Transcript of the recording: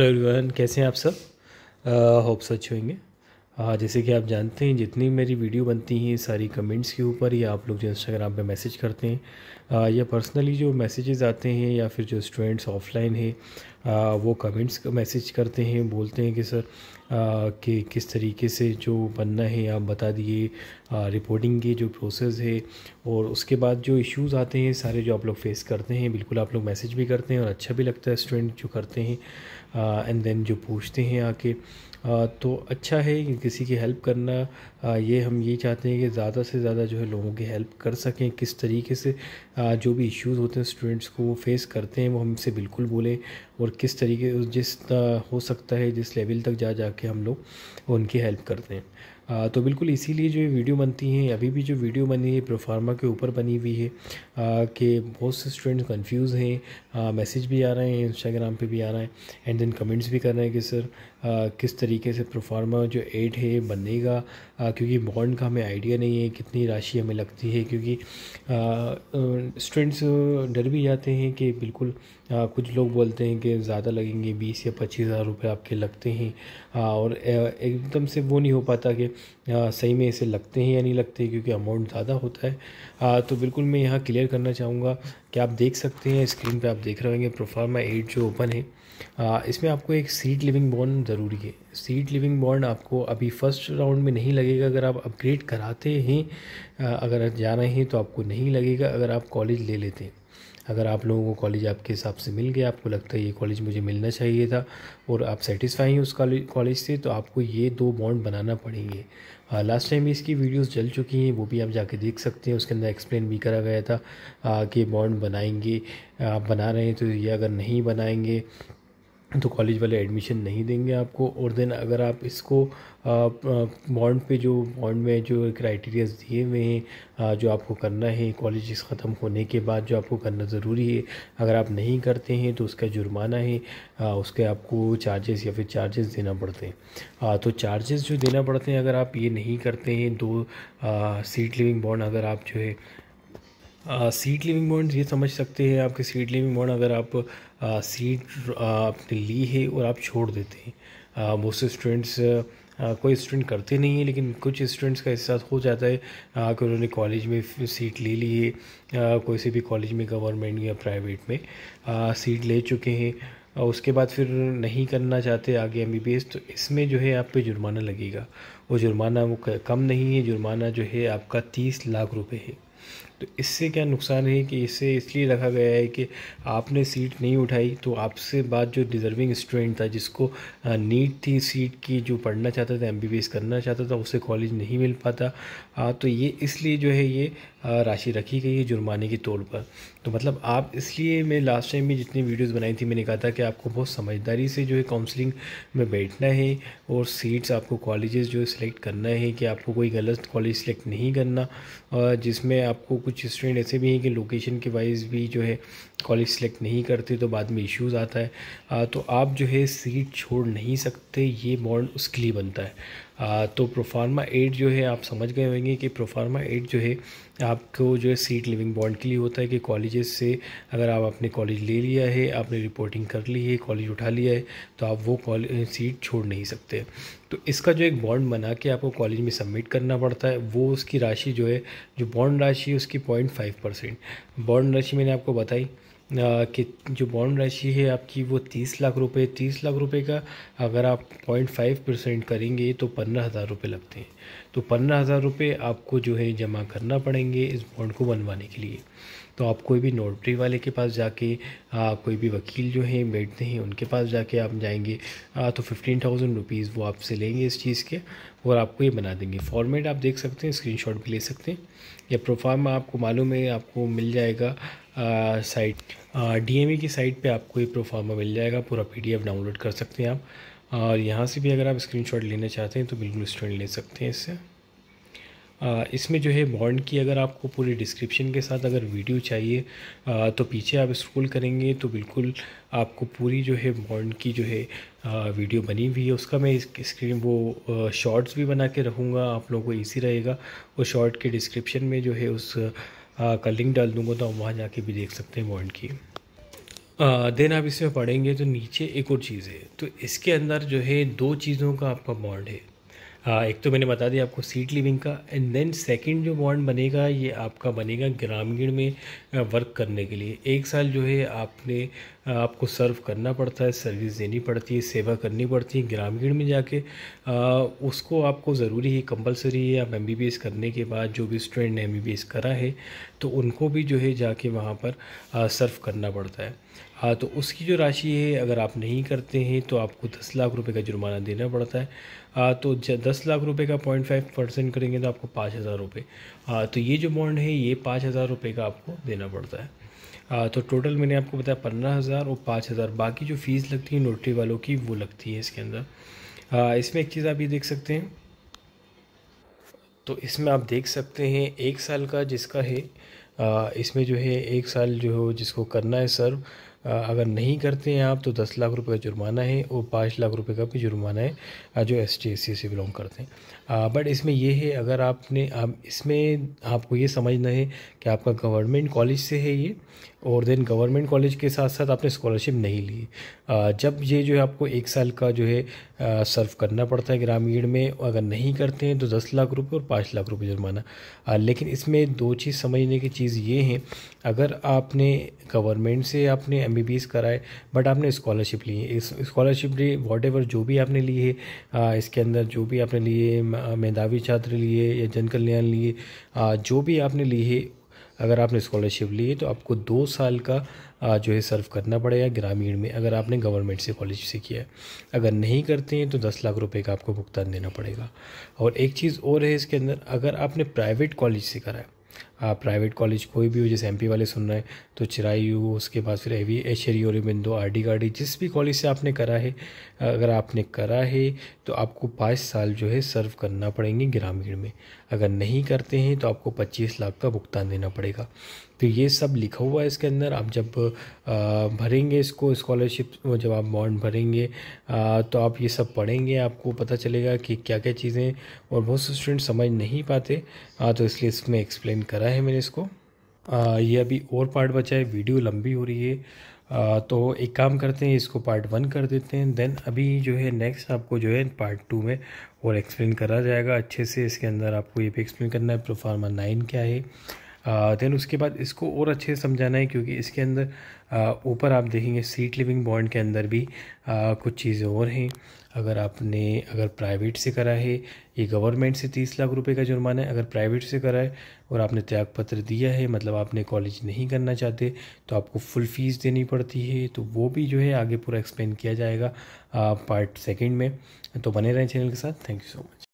hello everyone कैसे हैं आप सब होप सच होंगे जैसे कि आप जानते हैं जितनी मेरी वीडियो बनती हैं सारी कमेंट्स के ऊपर या आप लोग जो इंस्टाग्राम पे मैसेज करते हैं आ, या पर्सनली जो मैसेजेस आते हैं या फिर जो स्टूडेंट्स ऑफलाइन हैं वो कमेंट्स मैसेज करते हैं बोलते हैं कि सर कि किस तरीके से जो बनना है आप बता दिए रिपोर्टिंग की जो प्रोसेस है और उसके बाद जो इश्यूज़ आते हैं सारे जो आप लोग फेस करते हैं बिल्कुल आप लोग मैसेज भी करते हैं और अच्छा भी लगता है स्टूडेंट जो करते हैं एंड देन जो पूछते हैं आके तो अच्छा है कि किसी की हेल्प करना ये हम ये चाहते हैं कि ज़्यादा से ज़्यादा जो है लोगों की हेल्प कर सकें किस तरीके से जो भी इश्यूज़ होते हैं स्टूडेंट्स को वो फेस करते हैं वो हमसे बिल्कुल बोलें और और किस तरीके जिस हो सकता है जिस लेवल तक जा जा के हम लोग उनकी हेल्प करते हैं आ, तो बिल्कुल इसीलिए जो ये वीडियो बनती हैं अभी भी जो वीडियो बनी है प्रोफार्मा के ऊपर बनी हुई है कि बहुत से स्टूडेंट्स कन्फ्यूज़ हैं मैसेज भी आ रहे हैं इंस्टाग्राम पे भी आ रहा है एंड देन कमेंट्स भी कर रहे हैं कि सर आ, किस तरीके से प्रोफार्मा जो एड है बनेगा क्योंकि बॉन्ड का हमें आइडिया नहीं है कितनी राशि हमें लगती है क्योंकि स्टूडेंट्स डर भी जाते हैं कि बिल्कुल आ, कुछ लोग बोलते हैं कि ज़्यादा लगेंगे बीस या पच्चीस हज़ार रुपये आपके लगते हैं और एकदम से वो नहीं हो पाता कि सही में इसे लगते हैं या नहीं लगते क्योंकि अमाउंट ज़्यादा होता है आ, तो बिल्कुल मैं यहाँ क्लियर करना चाहूँगा कि आप देख सकते हैं स्क्रीन पे आप देख रहे होंगे प्रोफार्मा एट जो ओपन है आ, इसमें आपको एक सीट लिविंग बॉन्ड ज़रूरी है सीट लिविंग बॉन्ड आपको अभी फर्स्ट राउंड में नहीं लगेगा अगर आप अपग्रेड कराते हैं अगर जा रहे हैं तो आपको नहीं लगेगा अगर आप कॉलेज ले लेते हैं अगर आप लोगों को कॉलेज आपके हिसाब से मिल गया आपको लगता है ये कॉलेज मुझे मिलना चाहिए था और आप सेटिस्फाई हैं उस कॉलेज से तो आपको ये दो बॉन्ड बनाना पड़ेंगे लास्ट टाइम इसकी वीडियोस जल चुकी हैं वो भी आप जाके देख सकते हैं उसके अंदर एक्सप्लेन भी करा गया था आ, कि बॉन्ड बनाएंगे आप बना रहे हैं तो ये अगर नहीं बनाएंगे तो कॉलेज वाले एडमिशन नहीं देंगे आपको और देन अगर आप इसको बॉन्ड पे जो बॉन्ड में जो क्राइटेरियाज दिए हुए हैं जो आपको करना है कॉलेज ख़त्म होने के बाद जो आपको करना ज़रूरी है अगर आप नहीं करते हैं तो उसका जुर्माना है आ, उसके आपको चार्जेस या फिर चार्जेस देना पड़ते हैं आ, तो चार्जेस जो देना पड़ते हैं अगर आप ये नहीं करते हैं दो आ, सीट लिविंग बॉन्ड अगर आप जो है सीट लिविंग बॉन्ड्स ये समझ सकते हैं आपके सीट लिविंग बॉन्ड अगर आप सीट आपने ली है और आप छोड़ देते हैं मोस्ट स्टूडेंट्स कोई स्टूडेंट करते नहीं है लेकिन कुछ स्टूडेंट्स का एहसास हो जाता है कि उन्होंने कॉलेज में सीट ले ली है कोई से भी कॉलेज में गवर्नमेंट या प्राइवेट में आ, सीट ले चुके हैं उसके बाद फिर नहीं करना चाहते आगे एम तो इसमें जो है आप पे जुर्माना लगेगा वो जुर्माना वो कम नहीं है जुर्माना जो है आपका तीस लाख रुपए है तो इससे क्या नुकसान है कि इसे इसलिए रखा गया है कि आपने सीट नहीं उठाई तो आपसे बाद जो डिज़र्विंग स्टूडेंट था जिसको नीट थी सीट की जो पढ़ना चाहता था एम करना चाहता था उसे कॉलेज नहीं मिल पाता आ, तो ये इसलिए जो है ये राशि रखी गई है जुर्माने के तौर पर तो मतलब आप इसलिए मैं लास्ट टाइम भी जितनी वीडियोज़ बनाई थी मैंने कहा था कि आपको बहुत समझदारी से जो है काउंसलिंग में बैठना है और सीट्स आपको कॉलेज जो है सिलेक्ट करना है कि आपको कोई गलत कॉलेज सेलेक्ट नहीं करना जिसमें आपको कुछ स्टूडेंट ऐसे भी हैं कि लोकेशन के वाइज भी जो है कॉलेज सेलेक्ट नहीं करते तो बाद में इश्यूज आता है आ, तो आप जो है सीट छोड़ नहीं सकते ये बॉन्ड उसके लिए बनता है आ, तो प्रोफार्मा एड जो है आप समझ गए होंगे कि प्रोफार्मा एड जो है आपको जो है सीट लिविंग बॉन्ड के लिए होता है कि कॉलेजेस से अगर आप अपने कॉलेज ले लिया है आपने रिपोर्टिंग कर ली है कॉलेज उठा लिया है तो आप वो सीट छोड़ नहीं सकते तो इसका जो एक बॉन्ड बना के आपको कॉलेज में सबमिट करना पड़ता है वो उसकी राशि जो है जो बॉन्ड राशि है उसकी पॉइंट फाइव परसेंट बॉन्ड राशि मैंने आपको बताई कि जो बॉन्ड राशि है आपकी वो तीस लाख रुपए तीस लाख रुपए का अगर आप पॉइंट फाइव परसेंट करेंगे तो पंद्रह हज़ार रुपये लगते हैं तो पंद्रह हज़ार रुपये आपको जो है जमा करना पड़ेंगे इस बॉन्ड को बनवाने के लिए तो आप कोई भी नोटरी वाले के पास जाके आ, कोई भी वकील जो हैं बैठते हैं उनके पास जाके आप जाएंगे आ, तो फिफ्टीन थाउजेंड रुपीज़ वो आपसे लेंगे इस चीज़ के और आपको ये बना देंगे फॉर्मेट आप देख सकते हैं स्क्रीनशॉट भी ले सकते हैं या प्रोफार्म आपको मालूम है आपको मिल जाएगा साइट ए की साइट पर आपको ये प्रोफार्मा मिल जाएगा पूरा एफ डाउनलोड कर सकते हैं आप और यहाँ से भी अगर आप स्क्रीनशॉट लेना चाहते हैं तो बिल्कुल स्टूडेंट ले सकते हैं इससे इसमें जो है बॉन्ड की अगर आपको पूरी डिस्क्रिप्शन के साथ अगर वीडियो चाहिए तो पीछे आप स्क्रॉल करेंगे तो बिल्कुल आपको पूरी जो है बॉन्ड की जो है वीडियो बनी हुई है उसका मैं स्क्रीन वो शॉर्ट्स भी बना के रखूँगा आप लोगों को ईजी रहेगा वो शॉर्ट के डिस्क्रिप्शन में जो है उस का लिंक डाल दूँगा तो आप वहाँ जाके भी देख सकते हैं बॉन्ड की देन आप इसमें पढ़ेंगे तो नीचे एक और चीज़ है तो इसके अंदर जो है दो चीज़ों का आपका बॉन्ड है एक तो मैंने बता दिया आपको सीट लिविंग का एंड देन सेकंड जो बॉन्ड बनेगा ये आपका बनेगा ग्रामीण में वर्क करने के लिए एक साल जो है आपने आपको सर्व करना पड़ता है सर्विस देनी पड़ती है सेवा करनी पड़ती है ग्रामीण में जाके आ, उसको आपको ज़रूरी है कंपलसरी है आप एम करने के बाद जो भी स्टूडेंट ने एम करा है तो उनको भी जो है जाके वहाँ पर सर्व करना पड़ता है हाँ तो उसकी जो राशि है अगर आप नहीं करते हैं तो आपको दस लाख रुपए का जुर्माना देना पड़ता है आ, तो दस लाख रुपए का पॉइंट फाइव परसेंट करेंगे तो आपको पाँच हज़ार रुपये तो ये जो बॉन्ड है ये पाँच हज़ार रुपये का आपको देना पड़ता है आ, तो टोटल मैंने आपको बताया पंद्रह हज़ार और पाँच हज़ार बाकी जो फ़ीस लगती है नोटरी वालों की वो लगती है इसके अंदर इसमें एक चीज़ आप ये देख सकते हैं तो इसमें आप देख सकते हैं एक साल का जिसका है इसमें जो है एक साल जो हो जिसको करना है सर्व अगर नहीं करते हैं आप तो दस लाख रुपये का जुर्माना है और पाँच लाख रुपये का भी जुर्माना है जो एस टी से बिलोंग करते हैं बट इसमें यह है अगर आपने आप इसमें आपको ये समझना है कि आपका गवर्नमेंट कॉलेज से है ये और देन गवर्नमेंट कॉलेज के साथ साथ आपने स्कॉलरशिप नहीं ली जब ये जो है आपको एक साल का जो है सर्व करना पड़ता है ग्रामीण में अगर नहीं करते हैं तो दस लाख रुपये और पाँच लाख रुपये जुर्माना लेकिन इसमें दो चीज़ समझने की चीज़ ये है अगर आपने गवर्नमेंट से आपने एम बी बी एस कराए बट आपने स्कॉलरशिप ली है इस स्कॉलरशिप ली वॉट एवर जो भी आपने ली है इसके अंदर जो भी आपने लिए मेधावी छात्र लिए या जन कल्याण लिए जो भी आपने ली है अगर आपने स्कॉलरशिप ली है तो आपको दो साल का जो है सर्व करना पड़ेगा ग्रामीण में अगर आपने गवर्नमेंट से कॉलेज से किया है अगर नहीं करते हैं तो दस लाख रुपए का आपको भुगतान देना पड़ेगा और एक चीज़ और है इसके अंदर अगर आपने प्राइवेट कॉलेज से करा है प्राइवेट कॉलेज कोई भी हो जैसे एमपी वाले सुन रहे हैं तो चिराई हो उसके बाद फिर एवी एशरी और बिंदो आर डी गाड़ी जिस भी कॉलेज से आपने करा है अगर आपने करा है तो आपको पाँच साल जो है सर्व करना पड़ेंगे ग्रामीण में अगर नहीं करते हैं तो आपको पच्चीस लाख का भुगतान देना पड़ेगा तो ये सब लिखा हुआ है इसके अंदर आप जब भरेंगे इसको स्कॉलरशिप जब आप बॉन्ड भरेंगे तो आप ये सब पढ़ेंगे आपको पता चलेगा कि क्या क्या चीज़ें और बहुत से स्टूडेंट समझ नहीं पाते तो इसलिए इसमें एक्सप्लेन करा है मैंने इसको आ, ये अभी और पार्ट बचा है वीडियो लंबी हो रही है आ, तो एक काम करते हैं इसको पार्ट वन कर देते हैं देन अभी जो है नेक्स्ट आपको जो है पार्ट टू में और एक्सप्लेन करा जाएगा अच्छे से इसके अंदर आपको ये भी एक्सप्लेन करना है प्रोफार्मा नाइन क्या है देन उसके बाद इसको और अच्छे से समझाना है क्योंकि इसके अंदर ऊपर आप देखेंगे सीट लिविंग बॉन्ड के अंदर भी आ, कुछ चीज़ें और हैं अगर आपने अगर प्राइवेट से करा है ये गवर्नमेंट से तीस लाख रुपए का जुर्माना है अगर प्राइवेट से करा है और आपने त्याग पत्र दिया है मतलब आपने कॉलेज नहीं करना चाहते तो आपको फुल फीस देनी पड़ती है तो वो भी जो है आगे पूरा एक्सप्लेन किया जाएगा पार्ट सेकेंड में तो बने रहें चैनल के साथ थैंक यू सो मच